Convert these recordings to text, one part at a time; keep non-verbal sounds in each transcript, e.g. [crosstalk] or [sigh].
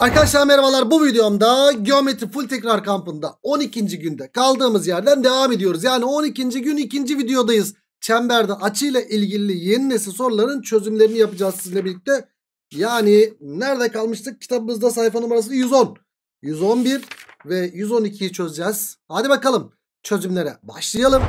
Arkadaşlar merhabalar bu videomda geometri full tekrar kampında 12. günde kaldığımız yerden devam ediyoruz. Yani 12. gün 2. videodayız. Çemberde açıyla ilgili yeni nesil soruların çözümlerini yapacağız sizinle birlikte. Yani nerede kalmıştık? Kitabımızda sayfa numarası 110, 111 ve 112'yi çözeceğiz. Hadi bakalım çözümlere başlayalım.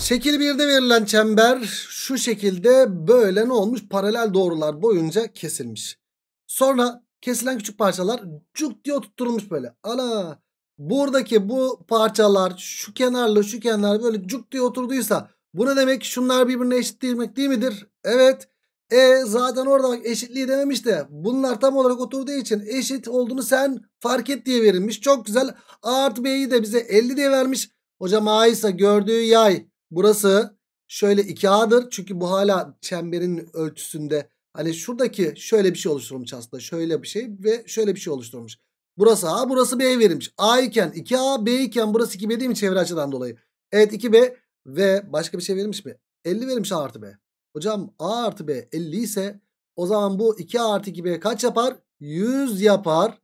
Şekil 1'de verilen çember şu şekilde böyle ne olmuş? Paralel doğrular boyunca kesilmiş. Sonra kesilen küçük parçalar cuk diye oturtulmuş böyle. Ana buradaki bu parçalar şu kenarla şu kenar böyle cuk diye oturduysa bu ne demek? Şunlar birbirine eşit demek değil midir? Evet. E zaten orada bak eşitliği dememiş de bunlar tam olarak oturduğu için eşit olduğunu sen fark et diye verilmiş. Çok güzel. A artı B'yi de bize 50 diye vermiş. Hocam A ise gördüğü yay burası şöyle 2A'dır. Çünkü bu hala çemberin ölçüsünde Hani şuradaki şöyle bir şey oluşturmuş aslında. Şöyle bir şey ve şöyle bir şey oluşturmuş. Burası A burası B verilmiş. A iken 2A B iken burası 2B değil mi çevre açıdan dolayı? Evet 2B ve başka bir şey verilmiş mi? 50 verilmiş A artı B. Hocam A artı B 50 ise o zaman bu 2A artı 2B kaç yapar? 100 yapar.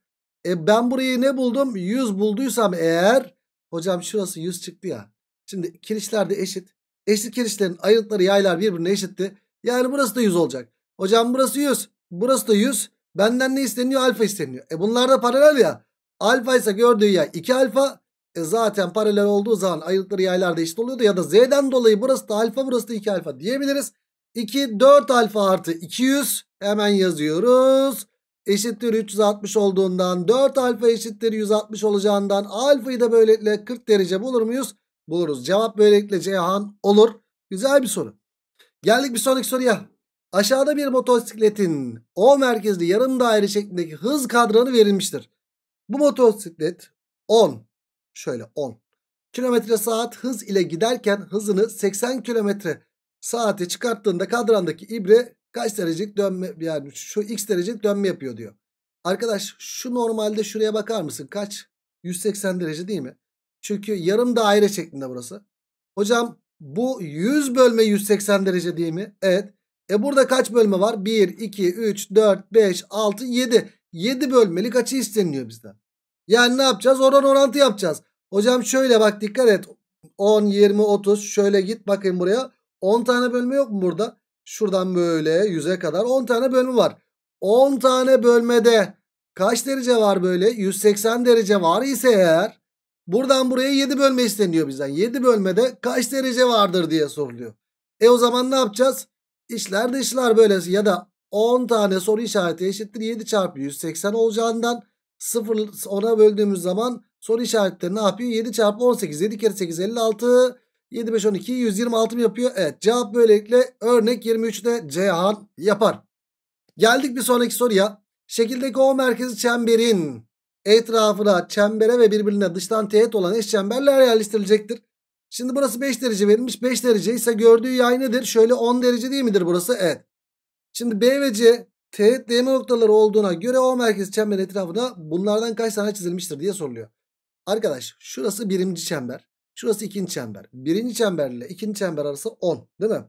E ben burayı ne buldum? 100 bulduysam eğer hocam şurası 100 çıktı ya. Şimdi kirişler de eşit. Eşit kirişlerin ayrıntıları yaylar birbirine eşitti. Yani burası da 100 olacak. Hocam burası 100. Burası da 100. Benden ne isteniyor? Alfa isteniyor. E bunlar da paralel ya. Alfa ise gördüğü yay 2 alfa. E zaten paralel olduğu zaman ayırdıkları yaylar da eşit oluyordu. Ya da z'den dolayı burası da alfa burası da 2 alfa diyebiliriz. 2 4 alfa artı 200 hemen yazıyoruz. Eşittir 360 olduğundan 4 alfa eşittir 160 olacağından alfayı da böylelikle 40 derece bulur muyuz? Buluruz. Cevap böylelikle Ceyhan olur. Güzel bir soru. Geldik bir sonraki soruya. Aşağıda bir motosikletin O merkezli yarım daire şeklindeki hız kadranı verilmiştir. Bu motosiklet 10 şöyle 10 kilometre saat hız ile giderken hızını 80 kilometre saate çıkarttığında kadrandaki ibre kaç derecelik dönme yani şu x derecelik dönme yapıyor diyor. Arkadaş şu normalde şuraya bakar mısın? Kaç? 180 derece değil mi? Çünkü yarım daire şeklinde burası. Hocam bu 100 bölme 180 derece değil mi? Evet. E burada kaç bölme var? 1, 2, 3, 4, 5, 6, 7. 7 bölmelik açı isteniliyor bizden. Yani ne yapacağız? Oran orantı yapacağız. Hocam şöyle bak dikkat et. 10, 20, 30 şöyle git bakayım buraya. 10 tane bölme yok mu burada? Şuradan böyle 100'e kadar 10 tane bölme var. 10 tane bölmede kaç derece var böyle? 180 derece var ise eğer buradan buraya 7 bölme isteniyor bizden. 7 bölmede kaç derece vardır diye soruluyor. E o zaman ne yapacağız? İşler dışlar böyle ya da 10 tane soru işareti eşittir 7 çarpı 180 olacağından 0 ona böldüğümüz zaman soru işaretleri ne yapıyor? 7 çarpı 18 7 kere 8 56 7 5 12 126 mı yapıyor? Evet cevap böylelikle örnek 23'te Ceyhan yapar. Geldik bir sonraki soruya. Şekildeki O merkezi çemberin etrafına çembere ve birbirine dıştan teğet olan eş çemberler yerleştirilecektir. Şimdi burası 5 derece verilmiş. 5 derece ise gördüğü yay nedir? Şöyle 10 derece değil midir burası? Evet. Şimdi B ve C teğet değme noktaları olduğuna göre o merkez çember etrafında bunlardan kaç tane çizilmiştir diye soruluyor. Arkadaş şurası birinci çember. Şurası ikinci çember. Birinci çember ile ikinci çember arası 10 değil mi?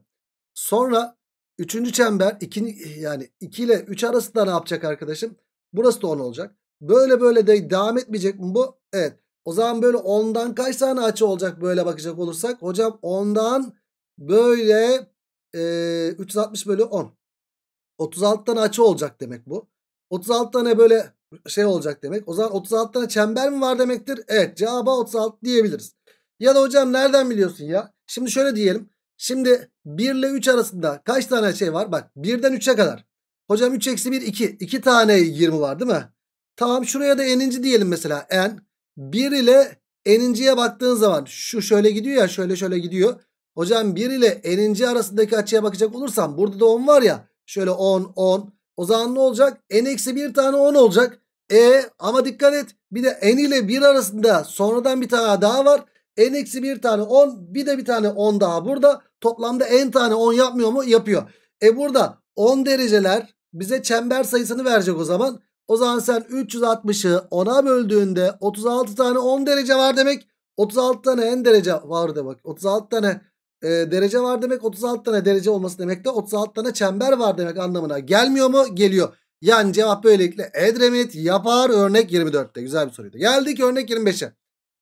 Sonra üçüncü çember iki yani 2 ile 3 arası da ne yapacak arkadaşım? Burası da 10 olacak. Böyle böyle de devam etmeyecek mi bu? Evet. O zaman böyle 10'dan kaç tane açı olacak böyle bakacak olursak? Hocam 10'dan böyle e, 360 bölü 10. 36 tane açı olacak demek bu. 36 tane böyle şey olacak demek. O zaman 36 tane çember mi var demektir? Evet cevaba 36 diyebiliriz. Ya da hocam nereden biliyorsun ya? Şimdi şöyle diyelim. Şimdi 1 ile 3 arasında kaç tane şey var? Bak 1'den 3'e kadar. Hocam 3 eksi 1 2. 2 tane 20 var değil mi? Tamam şuraya da n'inci diyelim mesela. n 1 ile n'ye baktığın zaman şu şöyle gidiyor ya şöyle şöyle gidiyor. Hocam 1 ile n'inci arasındaki açıya bakacak olursam burada da 10 var ya. Şöyle 10 10. O zaman ne olacak? n eksi bir tane 10 olacak. E ama dikkat et bir de n ile 1 arasında sonradan bir tane daha var. n eksi bir tane 10 bir de bir tane 10 daha burada. Toplamda n tane 10 yapmıyor mu? Yapıyor. E burada 10 dereceler bize çember sayısını verecek o zaman. O zaman sen 360'ı 10'a böldüğünde 36 tane 10 derece var demek. 36 tane en derece var demek. 36 tane e, derece var demek. 36 tane derece olması demek de 36 tane çember var demek anlamına gelmiyor mu? Geliyor. Yani cevap böylelikle Edremit yapar örnek 24'te. Güzel bir soruydu. Geldik örnek 25'e.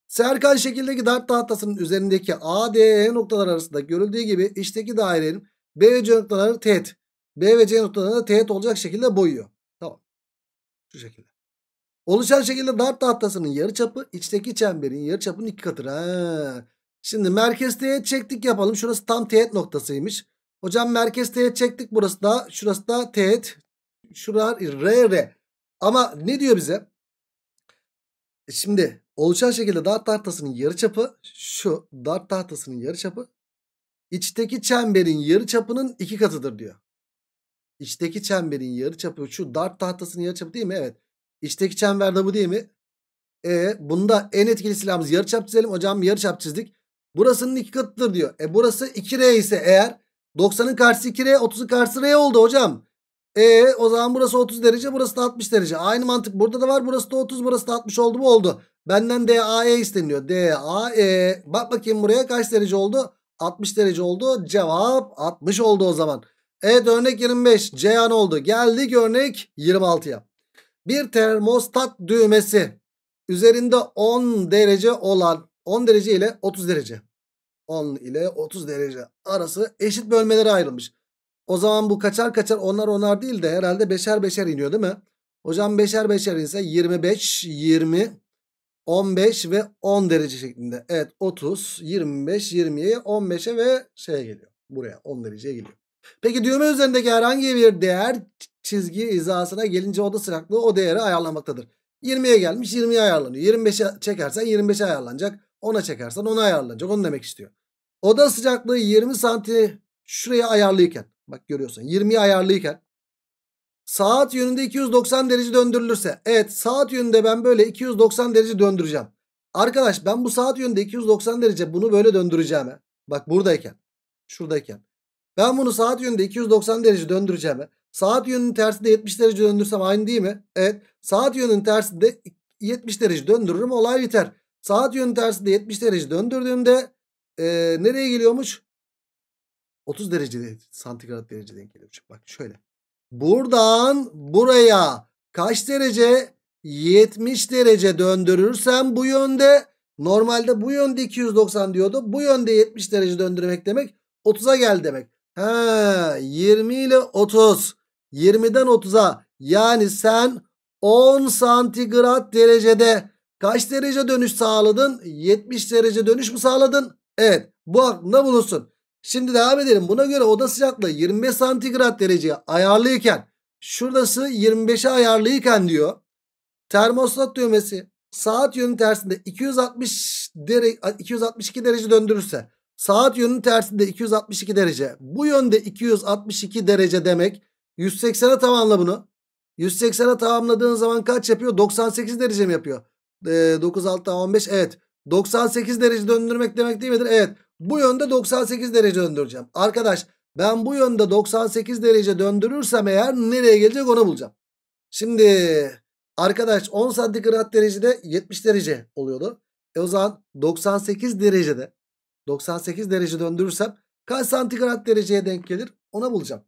Serkan şekildeki dart tahtasının üzerindeki A, D, E noktalar arasında görüldüğü gibi işteki dairenin B ve C noktaları teğet. B ve C noktalarını teğet olacak şekilde boyuyor. Şu şekilde. Oluşan şekilde dart tahtasının yarı çapı içteki çemberin yarı çapının iki katıdır. Ha. Şimdi merkez teğet çektik yapalım. Şurası tam teğet noktasıymış. Hocam merkez teğet çektik burası da şurası da teğet. Şuralar R R. Ama ne diyor bize? E şimdi oluşan şekilde dart tahtasının yarı çapı şu dart tahtasının yarı çapı içteki çemberin yarı çapının iki katıdır diyor. İçteki çemberin yarıçapı şu dart tahtasının yarıçapı değil mi? Evet. İçteki çember de bu değil mi? E bunda en etkili silahımız yarıçap çizelim. Hocam yarıçap çizdik. Burasının iki katıdır diyor. E burası 2R ise eğer 90'ın karşısı 2R 30'un karşısı R oldu hocam. E o zaman burası 30 derece burası da 60 derece. Aynı mantık burada da var. Burası da 30 burası da 60 oldu mu oldu. Benden DAE isteniyor. DAE. Bak bakayım buraya kaç derece oldu? 60 derece oldu. Cevap 60 oldu o zaman. Evet örnek 25. Ceyhan oldu. Geldik örnek 26'ya. Bir termostat düğmesi üzerinde 10 derece olan 10 derece ile 30 derece. 10 ile 30 derece arası eşit bölmelere ayrılmış. O zaman bu kaçar kaçar onlar onlar değil de herhalde beşer beşer iniyor değil mi? Hocam beşer beşer inse 25, 20, 15 ve 10 derece şeklinde. Evet 30, 25, 20'ye, 15'e ve şeye geliyor. Buraya 10 dereceye geliyor. Peki düğme üzerindeki herhangi bir değer çizgi hizasına gelince oda sıcaklığı o değeri ayarlamaktadır. 20'ye gelmiş 20'ye ayarlanıyor. 25'e çekersen 25'e ayarlanacak. 10'a çekersen 10'a ayarlanacak. Onu demek istiyor. Oda sıcaklığı 20 santi şuraya ayarlıyken bak görüyorsun 20'ye ayarlıyken saat yönünde 290 derece döndürülürse evet saat yönünde ben böyle 290 derece döndüreceğim. Arkadaş ben bu saat yönünde 290 derece bunu böyle döndüreceğim. Bak buradayken şuradayken ben bunu saat yönünde 290 derece döndüreceğim. Saat yönünün tersi de 70 derece döndürsem aynı değil mi? Evet. Saat yönünün tersi de 70 derece döndürürüm olay biter. Saat yönünün tersi de 70 derece döndürdüğümde e, nereye geliyormuş? 30 derece santigrat derece denk geliyormuş. Bak şöyle. Buradan buraya kaç derece? 70 derece döndürürsem bu yönde normalde bu yönde 290 diyordu. Bu yönde 70 derece döndürmek demek 30'a gel demek. He 20 ile 30. 20'den 30'a yani sen 10 santigrat derecede kaç derece dönüş sağladın? 70 derece dönüş mü sağladın? Evet bu aklında bulunsun. Şimdi devam edelim. Buna göre oda sıcaklığı 25 santigrat dereceye ayarlıyken şuradası 25'e ayarlıyken diyor. Termostat düğmesi saat yönü tersinde 260 dere 262 derece döndürürse Saat yönünün tersinde 262 derece. Bu yönde 262 derece demek. 180'e tamamla bunu. 180'e tamamladığın zaman kaç yapıyor? 98 derece mi yapıyor? E, 9, 6, 15 evet. 98 derece döndürmek demek değil midir? Evet. Bu yönde 98 derece döndüreceğim. Arkadaş ben bu yönde 98 derece döndürürsem eğer nereye gelecek onu bulacağım. Şimdi arkadaş 10 santigrat derecede 70 derece oluyordu. E o zaman 98 derecede 98 derece döndürürsem kaç santigrat dereceye denk gelir? Onu bulacağım.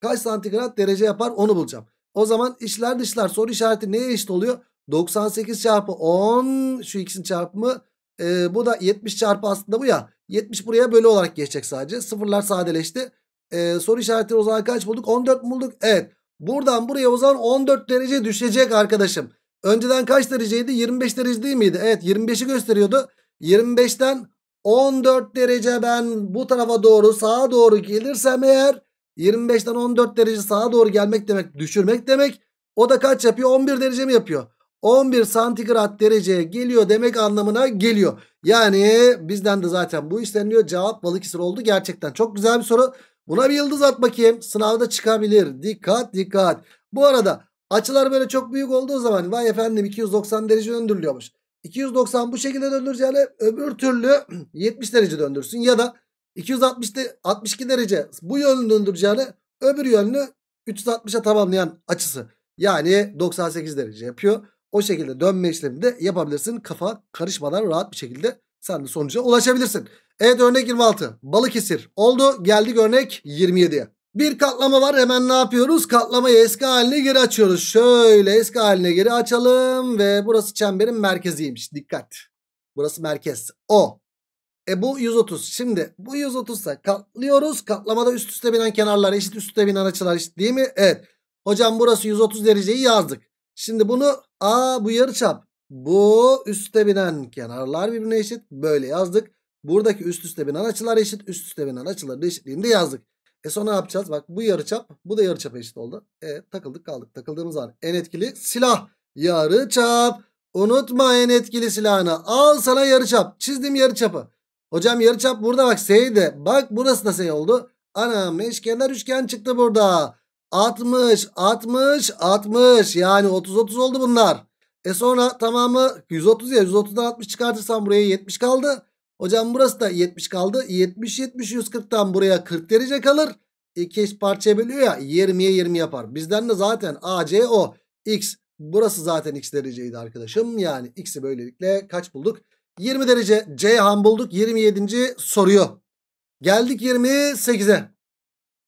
Kaç santigrat derece yapar? Onu bulacağım. O zaman içler dışlar soru işareti neye eşit oluyor? 98 çarpı 10 şu ikisinin çarpımı e, bu da 70 çarpı aslında bu ya. 70 buraya bölü olarak geçecek sadece. Sıfırlar sadeleşti. E, soru işareti o zaman kaç bulduk? 14 bulduk. Evet. Buradan buraya o zaman 14 derece düşecek arkadaşım. Önceden kaç dereceydi? 25 derece değil miydi? Evet 25'i gösteriyordu. 25'ten 14 derece ben bu tarafa doğru sağa doğru gelirsem eğer 25'ten 14 derece sağa doğru gelmek demek düşürmek demek. O da kaç yapıyor? 11 derece mi yapıyor? 11 santigrat dereceye geliyor demek anlamına geliyor. Yani bizden de zaten bu isteniyor. Cevap Balıkesir oldu. Gerçekten çok güzel bir soru. Buna bir yıldız at bakayım. Sınavda çıkabilir. Dikkat dikkat. Bu arada açılar böyle çok büyük olduğu zaman vay efendim 290 derece döndürülüyormuş. 290 bu şekilde döndüreceğine öbür türlü 70 [clears throat] derece döndürsün. Ya da 260 62 derece bu yönünü döndüreceğine öbür yönünü 360'a tamamlayan açısı. Yani 98 derece yapıyor. O şekilde dönme işlemi de yapabilirsin. Kafa karışmadan rahat bir şekilde sen de sonuca ulaşabilirsin. Evet örnek 26. Balıkesir oldu. Geldik örnek 27'ye. Bir katlama var hemen ne yapıyoruz? Katlamayı eski haline geri açıyoruz. Şöyle eski haline geri açalım ve burası çemberin merkeziymiş. Dikkat. Burası merkez. O. E bu 130. Şimdi bu 130 ise katlıyoruz. Katlamada üst üste binen kenarlar eşit üst üste binen açılar eşit değil mi? Evet. Hocam burası 130 dereceyi yazdık. Şimdi bunu a bu yarıçap. Bu üst üste binen kenarlar birbirine eşit. Böyle yazdık. Buradaki üst üste binen açılar eşit. Üst üste binen açıların eşitliğinde yazdık. E sonra ne yapacağız? Bak bu yarı çap, bu da yarı yarıçapa eşit oldu. E takıldık kaldık. Takıldığımız an en etkili silah yarı çap. Unutma en etkili silahını. Al sana yarı çap. Çizdim yarı çapı. Hocam yarı çap burada bak S'ydi. Bak burası da S oldu. Anam eşkenar üçgen çıktı burada. 60 60 60 yani 30 30 oldu bunlar. E sonra tamamı 130 ya 130'dan 60 çıkartırsam buraya 70 kaldı. Hocam burası da 70 kaldı. 70 70 140'tan buraya 40 derece kalır. 2 eş parçaya bölüyor ya 20'ye 20 yapar. Bizden de zaten AC o. X burası zaten x dereceydi arkadaşım. Yani x'i böylelikle kaç bulduk? 20 derece C Ceyhan bulduk. 27. soruyor. Geldik 28'e.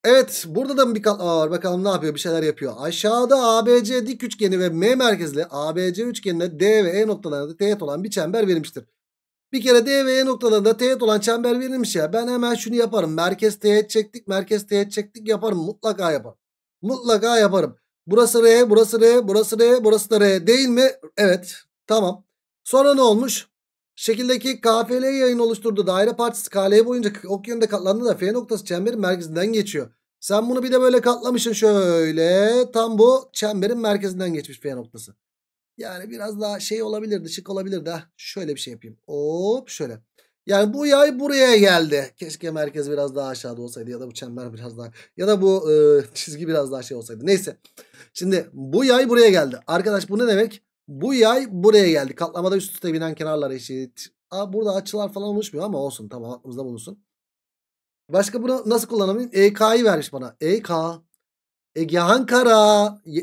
Evet burada da bir katlama var. Bakalım ne yapıyor? Bir şeyler yapıyor. Aşağıda ABC dik üçgeni ve M merkezli ABC üçgenine D ve E noktalarında teğet olan bir çember verilmiştir. Bir kere D ve E noktalarında teğet olan çember verilmiş ya. Ben hemen şunu yaparım. Merkez teğet çektik. Merkez teğet çektik yaparım. Mutlaka yaparım. Mutlaka yaparım. Burası R, burası R, burası R, burası da R değil mi? Evet. Tamam. Sonra ne olmuş? Şekildeki KFL yayın oluşturdu. Daire parçası KL boyunca ok yönünde katlandı da F noktası çemberin merkezinden geçiyor. Sen bunu bir de böyle katlamışsın şöyle. Tam bu çemberin merkezinden geçmiş F noktası. Yani biraz daha şey olabilirdi şık olabilirdi. Heh, şöyle bir şey yapayım. Hop şöyle. Yani bu yay buraya geldi. Keşke merkez biraz daha aşağıda olsaydı ya da bu çember biraz daha ya da bu e, [laughs] çizgi biraz daha şey olsaydı. Neyse. Şimdi bu yay buraya geldi. Arkadaş bu ne demek? Bu yay buraya geldi. Katlamada üst üste binen kenarlar eşit. Aa, burada açılar falan oluşmuyor ama olsun. Tamam aklımızda bulunsun. Başka bunu nasıl kullanabilirim? EK'yi vermiş bana. EK. Egehan Kara.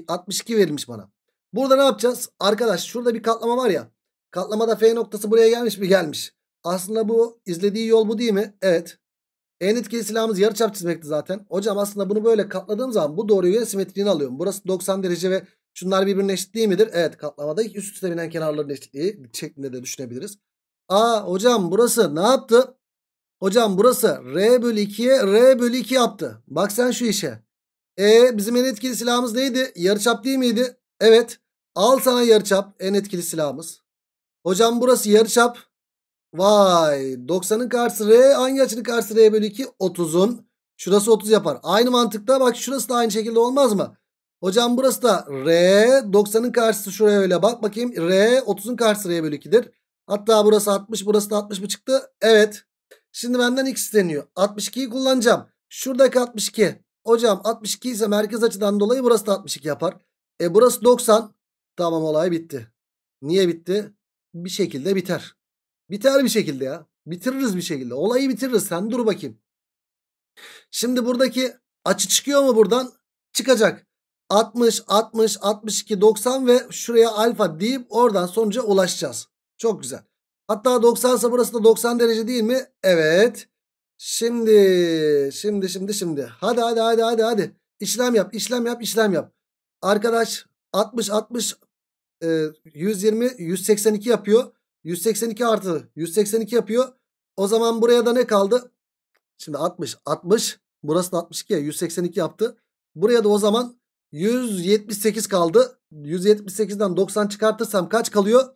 62 verilmiş bana. Burada ne yapacağız? Arkadaş şurada bir katlama var ya. Katlamada F noktası buraya gelmiş mi? Gelmiş. Aslında bu izlediği yol bu değil mi? Evet. En etkili silahımız yarıçap çizmekti zaten. Hocam aslında bunu böyle katladığım zaman bu doğruyu simetriğini alıyorum. Burası 90 derece ve şunlar birbirine eşit değil midir? Evet katlamada üst üste binen kenarların eşitliği şeklinde de düşünebiliriz. Aa hocam burası ne yaptı? Hocam burası R bölü 2'ye R bölü 2 yaptı. Bak sen şu işe. E bizim en etkili silahımız neydi? Yarıçap değil miydi? Evet. Al sana yarıçap en etkili silahımız. Hocam burası yarıçap. Vay 90'ın karşısı R aynı açının karşısı R bölü 2 30'un. Şurası 30 yapar. Aynı mantıkta bak şurası da aynı şekilde olmaz mı? Hocam burası da R 90'ın karşısı şuraya öyle bak bakayım. R 30'un karşısı R bölü 2'dir. Hatta burası 60 burası da 60 mı çıktı? Evet. Şimdi benden x isteniyor. 62'yi kullanacağım. Şuradaki 62. Hocam 62 ise merkez açıdan dolayı burası da 62 yapar. E burası 90. Tamam olay bitti. Niye bitti? Bir şekilde biter. Biter bir şekilde ya. Bitiririz bir şekilde. Olayı bitiririz. Sen dur bakayım. Şimdi buradaki açı çıkıyor mu buradan? Çıkacak. 60, 60, 62, 90 ve şuraya alfa deyip oradan sonuca ulaşacağız. Çok güzel. Hatta 90 ise burası da 90 derece değil mi? Evet. Şimdi, şimdi, şimdi, şimdi. Hadi, hadi, hadi, hadi, hadi. İşlem yap, işlem yap, işlem yap. Arkadaş 60 60 120 182 yapıyor. 182 artı 182 yapıyor. O zaman buraya da ne kaldı? Şimdi 60 60 burası da 62 ya 182 yaptı. Buraya da o zaman 178 kaldı. 178'den 90 çıkartırsam kaç kalıyor?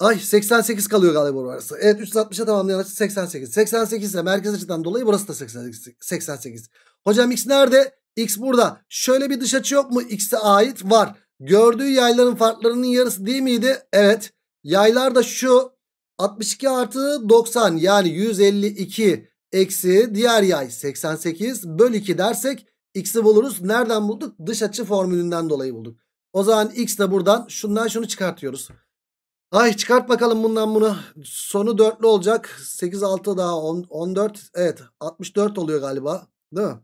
Ay 88 kalıyor galiba burası Evet 360'a tamamlayan açı 88. 88 ise merkez açıdan dolayı burası da 88. 88. Hocam x nerede? X burada. Şöyle bir dış açı yok mu? X'e ait var. Gördüğü yayların farklarının yarısı değil miydi? Evet. Yaylar da şu 62 artı 90 yani 152 eksi diğer yay 88 böl 2 dersek x'i buluruz. Nereden bulduk? Dış açı formülünden dolayı bulduk. O zaman x de buradan şundan şunu çıkartıyoruz. Ay çıkart bakalım bundan bunu. Sonu dörtlü olacak. 8 6 daha 10, 14 evet 64 oluyor galiba değil mi?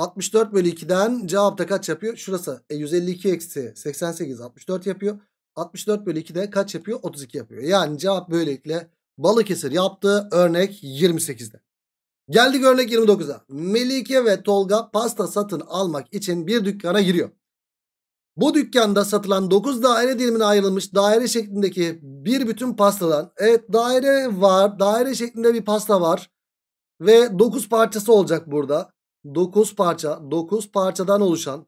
64 bölü 2'den cevapta kaç yapıyor? Şurası e, 152 eksi 88 64 yapıyor. 64 bölü 2'de kaç yapıyor? 32 yapıyor. Yani cevap böylelikle Balıkesir yaptığı Örnek 28'de. Geldik örnek 29'a. Melike ve Tolga pasta satın almak için bir dükkana giriyor. Bu dükkanda satılan 9 daire dilimine ayrılmış daire şeklindeki bir bütün pastadan. Evet daire var. Daire şeklinde bir pasta var. Ve 9 parçası olacak burada. 9 parça 9 parçadan oluşan.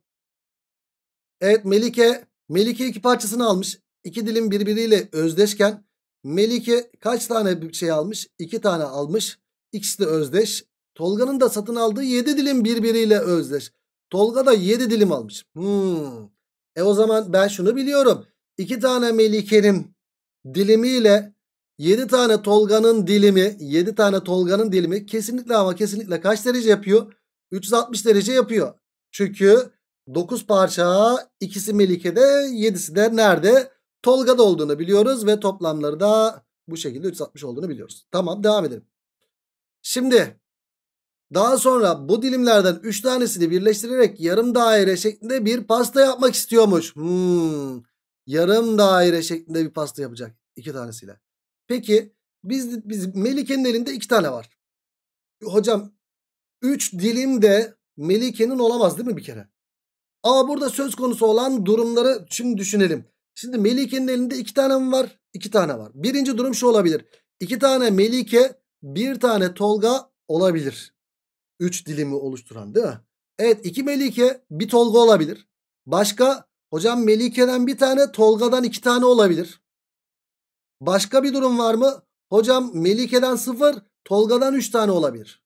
Evet Melike Melike iki parçasını almış. İki dilim birbiriyle özdeşken Melike kaç tane bir şey almış? 2 tane almış. İkisi de özdeş. Tolga'nın da satın aldığı 7 dilim birbiriyle özdeş. Tolga da 7 dilim almış. Hmm. E o zaman ben şunu biliyorum. 2 tane Melike'nin dilimiyle 7 tane Tolga'nın dilimi, 7 tane Tolga'nın dilimi kesinlikle ama kesinlikle kaç derece yapıyor? 360 derece yapıyor. Çünkü 9 parça ikisi Melike'de 7'si de nerede? Tolga'da olduğunu biliyoruz ve toplamları da bu şekilde 360 olduğunu biliyoruz. Tamam devam edelim. Şimdi daha sonra bu dilimlerden 3 tanesini birleştirerek yarım daire şeklinde bir pasta yapmak istiyormuş. Hmm, yarım daire şeklinde bir pasta yapacak iki tanesiyle. Peki biz, biz Melike'nin elinde iki tane var. Hocam 3 dilim de Melike'nin olamaz değil mi bir kere? Ama burada söz konusu olan durumları şimdi düşünelim. Şimdi Melike'nin elinde iki tane mi var? İki tane var. Birinci durum şu olabilir. İki tane Melike, bir tane Tolga olabilir. Üç dilimi oluşturan değil mi? Evet iki Melike, bir Tolga olabilir. Başka hocam Melike'den bir tane, Tolga'dan iki tane olabilir. Başka bir durum var mı? Hocam Melike'den sıfır, Tolga'dan üç tane olabilir.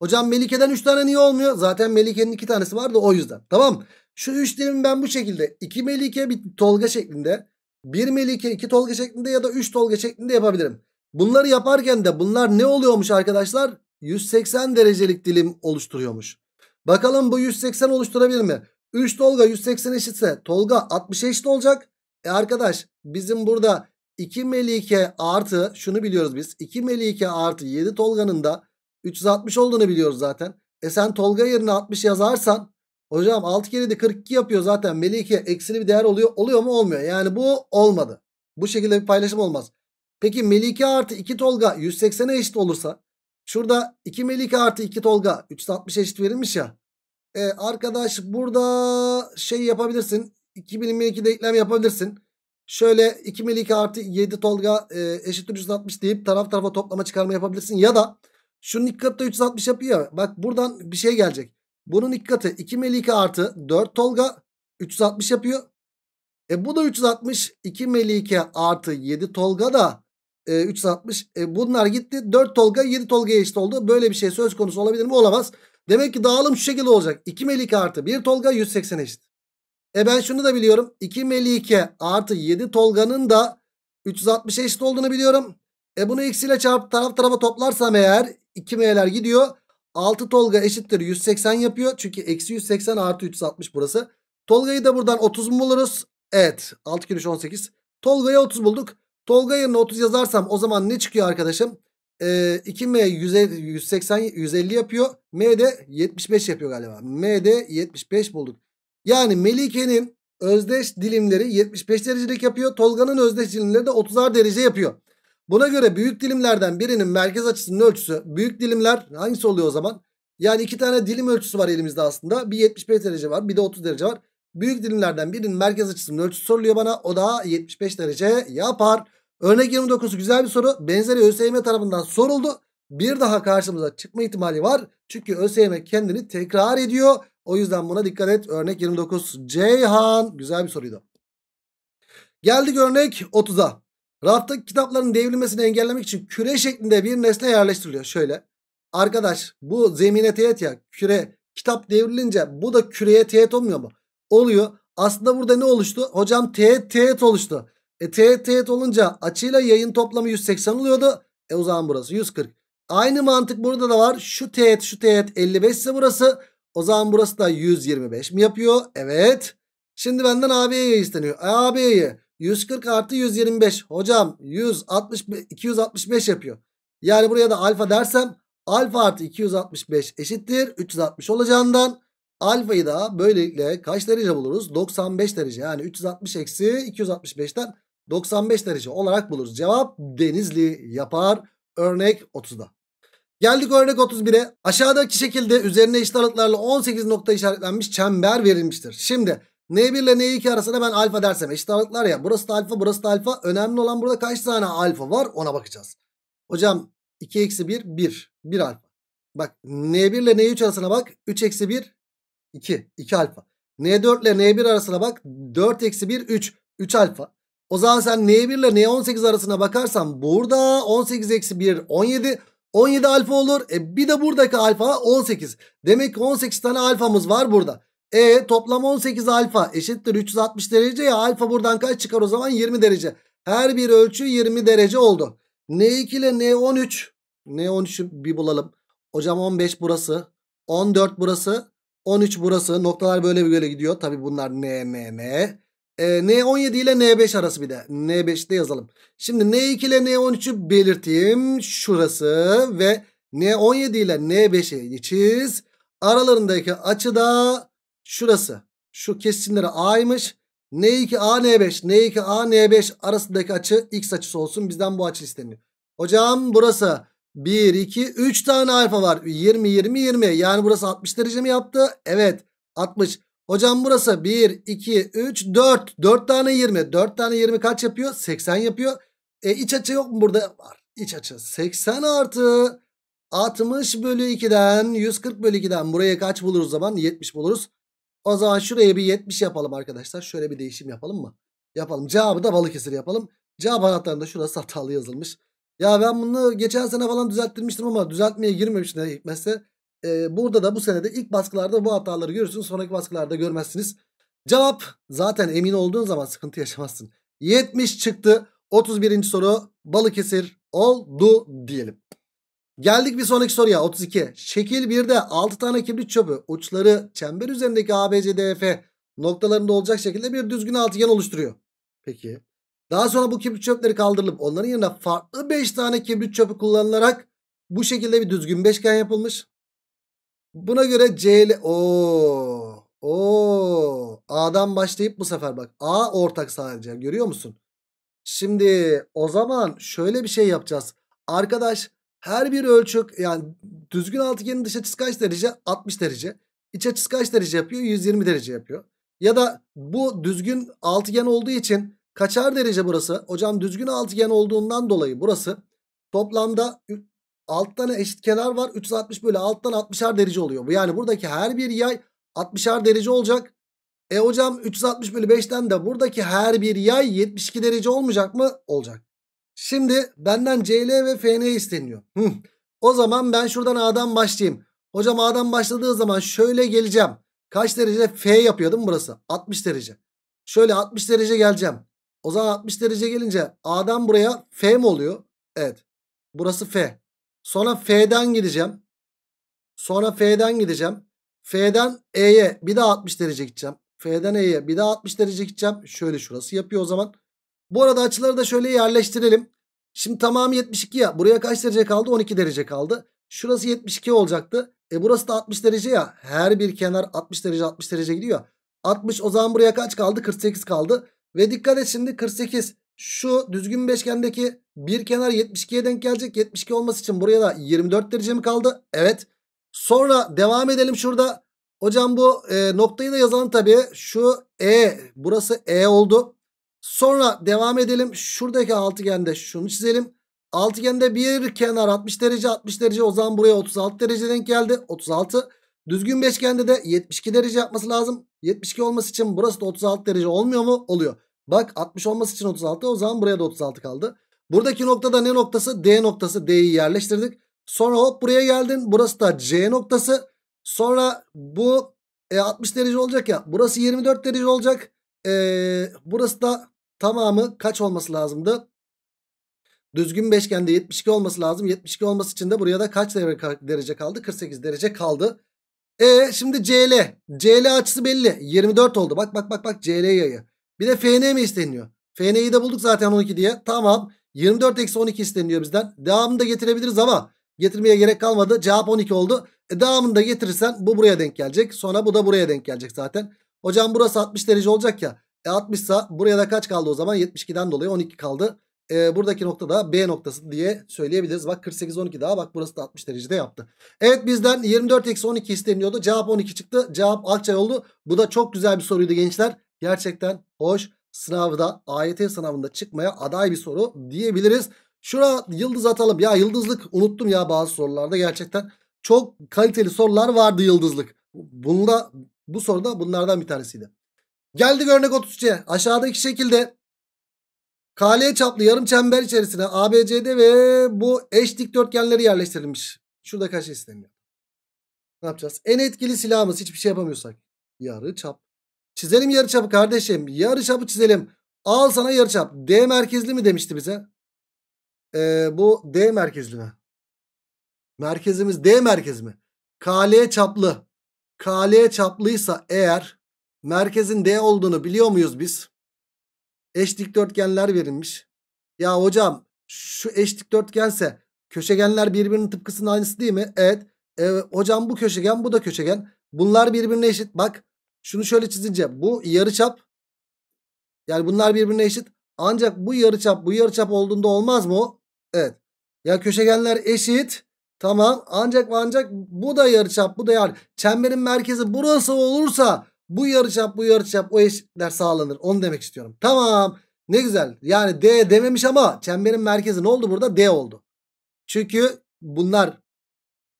Hocam Melike'den 3 tane niye olmuyor? Zaten Melike'nin 2 tanesi vardı o yüzden. Tamam. Şu üçlerimi ben bu şekilde 2 Melike bir Tolga şeklinde 1 Melike 2 Tolga şeklinde ya da 3 Tolga şeklinde yapabilirim. Bunları yaparken de bunlar ne oluyormuş arkadaşlar? 180 derecelik dilim oluşturuyormuş. Bakalım bu 180 oluşturabilir mi? 3 Tolga 180 eşitse Tolga 60 eşit olacak. E arkadaş bizim burada 2 Melike artı şunu biliyoruz biz. 2 Melike artı 7 Tolga'nın da 360 olduğunu biliyoruz zaten. E sen Tolga yerine 60 yazarsan hocam 6 kere de 42 yapıyor zaten. Melike eksili bir değer oluyor. Oluyor mu? Olmuyor. Yani bu olmadı. Bu şekilde bir paylaşım olmaz. Peki Melike artı 2 Tolga 180'e eşit olursa şurada 2 Melike artı 2 Tolga 360 eşit verilmiş ya. E, arkadaş burada şey yapabilirsin. 2 bilim Melike'de eklem yapabilirsin. Şöyle 2 Melike artı 7 Tolga e, eşittir 360 deyip taraf tarafa toplama çıkarma yapabilirsin. Ya da Şunun ilk katı da 360 yapıyor. Bak buradan bir şey gelecek. Bunun ilk katı 2 Melike artı 4 Tolga 360 yapıyor. E bu da 360. 2 Melike artı 7 Tolga da e, 360. E bunlar gitti. 4 Tolga 7 Tolga'ya eşit oldu. Böyle bir şey söz konusu olabilir mi? Olamaz. Demek ki dağılım şu şekilde olacak. 2 Melike artı 1 Tolga 180 eşit. E ben şunu da biliyorum. 2 Melike artı 7 Tolga'nın da 360 eşit olduğunu biliyorum. E bunu x ile çarpıp taraf tarafa toplarsam eğer 2 m'ler gidiyor. 6 Tolga eşittir 180 yapıyor. Çünkü eksi 180 artı 360 burası. Tolga'yı da buradan 30 mu buluruz? Evet. 6 kere 18. Tolga'ya 30 bulduk. Tolga yerine 30 yazarsam o zaman ne çıkıyor arkadaşım? Ee, 2M 180 150 yapıyor. M de 75 yapıyor galiba. M de 75 bulduk. Yani Melike'nin özdeş dilimleri 75 derecelik yapıyor. Tolga'nın özdeş dilimleri de 30'ar derece yapıyor. Buna göre büyük dilimlerden birinin merkez açısının ölçüsü büyük dilimler hangisi oluyor o zaman? Yani iki tane dilim ölçüsü var elimizde aslında. Bir 75 derece var bir de 30 derece var. Büyük dilimlerden birinin merkez açısının ölçüsü soruluyor bana. O da 75 derece yapar. Örnek 29 güzel bir soru. Benzeri ÖSYM tarafından soruldu. Bir daha karşımıza çıkma ihtimali var. Çünkü ÖSYM kendini tekrar ediyor. O yüzden buna dikkat et. Örnek 29 Ceyhan. Güzel bir soruydu. Geldik örnek 30'a. Raftaki kitapların devrilmesini engellemek için küre şeklinde bir nesne yerleştiriliyor. Şöyle. Arkadaş bu zemine teğet ya küre kitap devrilince bu da küreye teğet olmuyor mu? Oluyor. Aslında burada ne oluştu? Hocam teğet teğet oluştu. E teğet teğet olunca açıyla yayın toplamı 180 oluyordu. E o zaman burası 140. Aynı mantık burada da var. Şu teğet şu teğet 55 ise burası. O zaman burası da 125 mi yapıyor? Evet. Şimdi benden AB'ye isteniyor. AB'ye 140 artı 125. Hocam 160, 265 yapıyor. Yani buraya da alfa dersem alfa artı 265 eşittir 360 olacağından alfayı da böylelikle kaç derece buluruz? 95 derece yani 360 eksi 265'ten 95 derece olarak buluruz. Cevap Denizli yapar örnek 30'da. Geldik örnek 31'e. Aşağıdaki şekilde üzerine eşit aralıklarla 18 nokta işaretlenmiş çember verilmiştir. Şimdi N1 ile N2 arasında ben alfa dersem eşit aralıklar ya. Burası da alfa burası da alfa. Önemli olan burada kaç tane alfa var ona bakacağız. Hocam 2 eksi 1 1. 1 alfa. Bak N1 ile N3 arasına bak. 3 eksi 1 2. 2 alfa. N4 ile N1 arasına bak. 4 eksi 1 3. 3 alfa. O zaman sen N1 ile N18 arasına bakarsan burada 18 eksi 1 17. 17 alfa olur. E bir de buradaki alfa 18. Demek ki 18 tane alfamız var burada. E toplam 18 alfa eşittir 360 derece ya alfa buradan kaç çıkar o zaman 20 derece. Her bir ölçü 20 derece oldu. N2 ile N13 N13'ü bir bulalım. Hocam 15 burası 14 burası 13 burası noktalar böyle böyle gidiyor. Tabi bunlar N N N. E, N17 ile N5 arası bir de N5'te yazalım. Şimdi N2 ile N13'ü belirteyim. Şurası ve N17 ile N5'i çiz. Aralarındaki açı da şurası. Şu kesimleri A'ymış. N2 A N5. N2 A N5 arasındaki açı X açısı olsun. Bizden bu açı isteniyor. Hocam burası 1 2 3 tane alfa var. 20 20 20. Yani burası 60 derece mi yaptı? Evet. 60. Hocam burası 1 2 3 4. 4 tane 20. 4 tane 20 kaç yapıyor? 80 yapıyor. E iç açı yok mu burada? Var. İç açı 80 artı 60 bölü 2'den 140 bölü 2'den buraya kaç buluruz zaman? 70 buluruz. O zaman şuraya bir 70 yapalım arkadaşlar. Şöyle bir değişim yapalım mı? Yapalım. Cevabı da Balıkesir yapalım. Cevap anahtarında şurası hatalı yazılmış. Ya ben bunu geçen sene falan düzelttirmiştim ama düzeltmeye girmemiştim hikmetse. Ee, burada da bu senede ilk baskılarda bu hataları görürsünüz. Sonraki baskılarda görmezsiniz. Cevap zaten emin olduğun zaman sıkıntı yaşamazsın. 70 çıktı. 31. soru Balıkesir oldu diyelim. Geldik bir sonraki soruya 32. Şekil 1'de 6 tane kibrit çöpü uçları çember üzerindeki ABCDF e noktalarında olacak şekilde bir düzgün altıgen oluşturuyor. Peki. Daha sonra bu kibrit çöpleri kaldırılıp onların yerine farklı 5 tane kibrit çöpü kullanılarak bu şekilde bir düzgün beşgen yapılmış. Buna göre C ile o o A'dan başlayıp bu sefer bak A ortak sadece görüyor musun? Şimdi o zaman şöyle bir şey yapacağız. Arkadaş her bir ölçük yani düzgün altıgenin dış açısı kaç derece? 60 derece. İç açısı kaç derece yapıyor? 120 derece yapıyor. Ya da bu düzgün altıgen olduğu için kaçar derece burası? Hocam düzgün altıgen olduğundan dolayı burası toplamda alt tane eşit kenar var. 360 bölü alttan 60'ar derece oluyor. Bu Yani buradaki her bir yay 60'ar derece olacak. E hocam 360 bölü 5'ten de buradaki her bir yay 72 derece olmayacak mı? Olacak. Şimdi benden CL ve FN isteniyor. Hı. O zaman ben şuradan A'dan başlayayım. Hocam A'dan başladığı zaman şöyle geleceğim. Kaç derece? F yapıyor? yapıyordum burası. 60 derece. Şöyle 60 derece geleceğim. O zaman 60 derece gelince A'dan buraya F mi oluyor? Evet. Burası F. Sonra F'den gideceğim. Sonra F'den gideceğim. F'den E'ye bir daha 60 derece gideceğim. F'den E'ye bir daha 60 derece gideceğim. Şöyle şurası yapıyor o zaman. Bu arada açıları da şöyle yerleştirelim. Şimdi tamamı 72 ya. Buraya kaç derece kaldı? 12 derece kaldı. Şurası 72 olacaktı. E burası da 60 derece ya. Her bir kenar 60 derece 60 derece gidiyor. 60 o zaman buraya kaç kaldı? 48 kaldı. Ve dikkat et şimdi 48 şu düzgün beşgendeki bir kenar 72'ye denk gelecek. 72 olması için buraya da 24 derece mi kaldı? Evet. Sonra devam edelim şurada. Hocam bu e, noktayı da yazalım tabii. Şu E burası E oldu. Sonra devam edelim. Şuradaki altıgende şunu çizelim. Altıgende bir kenar 60 derece 60 derece o zaman buraya 36 derece denk geldi. 36. Düzgün beşgende de 72 derece yapması lazım. 72 olması için burası da 36 derece olmuyor mu? Oluyor. Bak 60 olması için 36 o zaman buraya da 36 kaldı. Buradaki noktada ne noktası? D noktası. D'yi yerleştirdik. Sonra hop buraya geldin. Burası da C noktası. Sonra bu e, 60 derece olacak ya. Burası 24 derece olacak. Ee, burası da tamamı kaç olması lazımdı? Düzgün beşgende 72 olması lazım. 72 olması için de buraya da kaç derece kaldı? 48 derece kaldı. E şimdi CL. CL açısı belli. 24 oldu. Bak bak bak bak CL yayı. Bir de FN mi isteniyor? FN'yi de bulduk zaten 12 diye. Tamam. 24 eksi 12 isteniyor bizden. Devamını da getirebiliriz ama getirmeye gerek kalmadı. Cevap 12 oldu. E, devamını da getirirsen bu buraya denk gelecek. Sonra bu da buraya denk gelecek zaten. Hocam burası 60 derece olacak ya. E 60 ise buraya da kaç kaldı o zaman? 72'den dolayı 12 kaldı. E, buradaki nokta da B noktası diye söyleyebiliriz. Bak 48 12 daha bak burası da 60 derecede yaptı. Evet bizden 24 eksi 12 isteniyordu. Cevap 12 çıktı. Cevap Akçay oldu. Bu da çok güzel bir soruydu gençler. Gerçekten hoş sınavda AYT sınavında çıkmaya aday bir soru diyebiliriz. Şura yıldız atalım. Ya yıldızlık unuttum ya bazı sorularda gerçekten. Çok kaliteli sorular vardı yıldızlık. Bunda bu soru da bunlardan bir tanesiydi. Geldik örnek 33'e. Aşağıdaki şekilde KL çaplı yarım çember içerisine ABCD ve bu eş dikdörtgenleri yerleştirilmiş. Şurada kaç şey isteniyor? Ne yapacağız? En etkili silahımız hiçbir şey yapamıyorsak. Yarı çap. Çizelim yarı çapı kardeşim. Yarı çapı çizelim. Al sana yarı çap. D merkezli mi demişti bize? Ee, bu D merkezli mi? Merkezimiz D merkez mi? KL çaplı. KL çaplıysa eğer merkezin D olduğunu biliyor muyuz biz? Eş dikdörtgenler verilmiş. Ya hocam şu eş dikdörtgense köşegenler birbirinin tıpkısının aynısı değil mi? Evet. E, hocam bu köşegen bu da köşegen. Bunlar birbirine eşit. Bak şunu şöyle çizince bu yarıçap. Yani bunlar birbirine eşit. Ancak bu yarıçap bu yarıçap olduğunda olmaz mı Evet. Ya köşegenler eşit. Tamam ancak ancak bu da yarıçap bu da yar. Çemberin merkezi burası olursa bu yarıçap bu yarıçap o eşitler sağlanır. Onu demek istiyorum. Tamam ne güzel. Yani D dememiş ama çemberin merkezi ne oldu burada? D oldu. Çünkü bunlar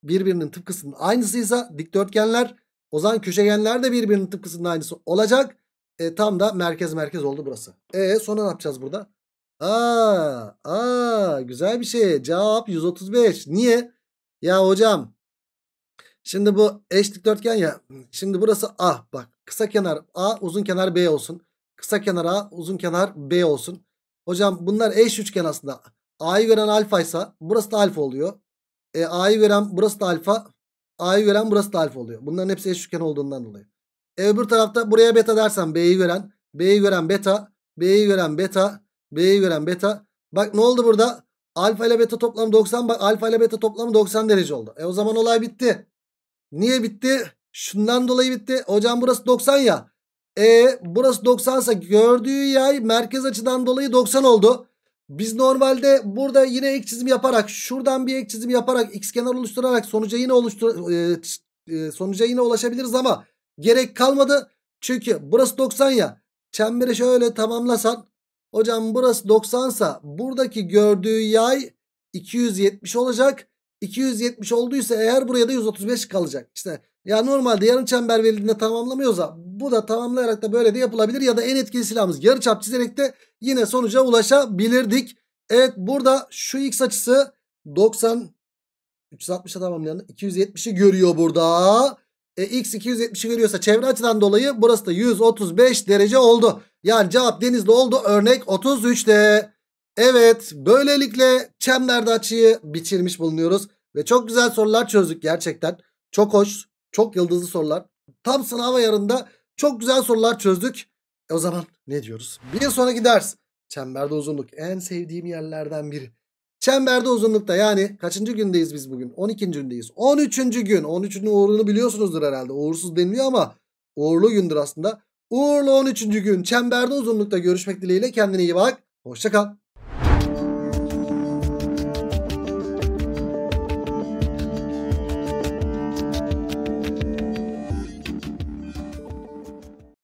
birbirinin tıpkısının aynısıysa dikdörtgenler o zaman köşegenler de birbirinin tıpkısının aynısı olacak. E, tam da merkez merkez oldu burası. E sonra ne yapacağız burada? Aa, aa güzel bir şey. Cevap 135. Niye? Ya hocam şimdi bu eş dikdörtgen ya. Şimdi burası A bak. Kısa kenar A uzun kenar B olsun. Kısa kenar A uzun kenar B olsun. Hocam bunlar eş üçgen aslında. A'yı gören alfa ise burası da alfa oluyor. E, A'yı gören burası da alfa. A'yı gören burası da alfa oluyor. Bunların hepsi eş üçgen olduğundan dolayı. E, öbür tarafta buraya beta dersen B'yi gören, B'yi gören beta. B'yi gören beta. B'yi gören beta. Bak ne oldu burada? Alfa ile beta toplamı 90. Bak alfa ile beta toplamı 90 derece oldu. E o zaman olay bitti. Niye bitti? Şundan dolayı bitti. Hocam burası 90 ya. E burası 90 ise gördüğü yay merkez açıdan dolayı 90 oldu. Biz normalde burada yine ek çizim yaparak şuradan bir ek çizim yaparak x kenar oluşturarak sonuca yine oluştur e, e sonuca yine ulaşabiliriz ama gerek kalmadı. Çünkü burası 90 ya. Çemberi şöyle tamamlasan Hocam burası 90 sa buradaki gördüğü yay 270 olacak. 270 olduysa eğer buraya da 135 kalacak. İşte ya normalde yarım çember verildiğinde tamamlamıyorsa bu da tamamlayarak da böyle de yapılabilir. Ya da en etkili silahımız yarı çap çizerek de yine sonuca ulaşabilirdik. Evet burada şu x açısı 90 360'a tamamlayan 270'i görüyor burada. E, x 270'i görüyorsa çevre açıdan dolayı burası da 135 derece oldu. Yani cevap denizli oldu. Örnek 33'te. Evet böylelikle çemberde açıyı bitirmiş bulunuyoruz. Ve çok güzel sorular çözdük gerçekten. Çok hoş, çok yıldızlı sorular. Tam sınav ayarında çok güzel sorular çözdük. E o zaman ne diyoruz? Bir sonraki ders. Çemberde uzunluk en sevdiğim yerlerden biri. Çemberde uzunlukta yani kaçıncı gündeyiz biz bugün? 12. gündeyiz. 13. gün. 13'ünün uğurunu biliyorsunuzdur herhalde. Uğursuz deniliyor ama uğurlu gündür aslında. Uğurlu 13. gün çemberde uzunlukta görüşmek dileğiyle kendine iyi bak. Hoşçakal.